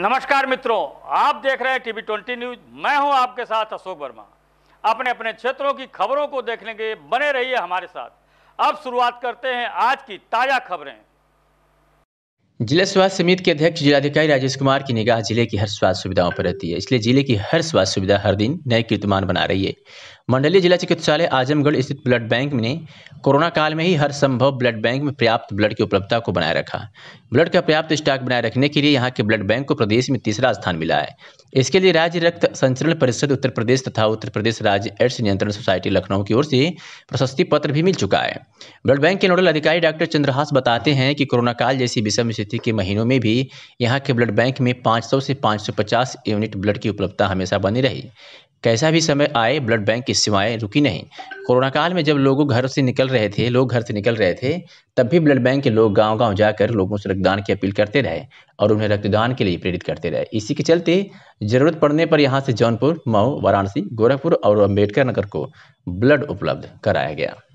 नमस्कार मित्रों आप देख रहे हैं टीवी ट्वेंटी न्यूज मैं हूं आपके साथ अशोक वर्मा अपने अपने क्षेत्रों की खबरों को देखने के बने रहिए हमारे साथ अब शुरुआत करते हैं आज की ताजा खबरें जिला स्वास्थ्य समिति के अध्यक्ष जिलाधिकारी राजेश कुमार की निगाह जिले की हर स्वास्थ्य सुविधाओं पर रहती है इसलिए जिले की हर स्वास्थ्य सुविधा हर दिन नए कीर्तिमान बना रही है मंडलीय जिला चिकित्सालय आजमगढ़ स्थित ब्लड बैंक ने कोरोना काल में ही हर संभव ब्लड बैंक में पर्याप्त ब्लड की उपलब्धता को बनाए रखा ब्लड का पर्याप्त स्टॉक बनाए रखने के लिए यहाँ के ब्लड बैंक को प्रदेश में तीसरा स्थान मिला है इसके लिए राज्य रक्त संचरण परिषद उत्तर प्रदेश तथा उत्तर प्रदेश राज्य एड्स नियंत्रण सोसाइटी लखनऊ की ओर से प्रशस्ति पत्र भी मिल चुका है ब्लड बैंक के नोडल अधिकारी डॉक्टर चंद्रहास बताते हैं कि कोरोना काल जैसी विषम स्थिति के महीनों में भी यहाँ के ब्लड बैंक में पाँच से पाँच यूनिट ब्लड की उपलब्धता हमेशा बनी रही कैसा भी समय आए ब्लड बैंक की सेवाएं रुकी नहीं कोरोना काल में जब लोग घर से निकल रहे थे लोग घर से निकल रहे थे तब भी ब्लड बैंक के लोग गांव गांव जाकर लोगों से रक्तदान की अपील करते रहे और उन्हें रक्तदान के लिए प्रेरित करते रहे इसी के चलते जरूरत पड़ने पर यहाँ से जौनपुर मऊ वाराणसी गोरखपुर और अम्बेडकर नगर को ब्लड उपलब्ध कराया गया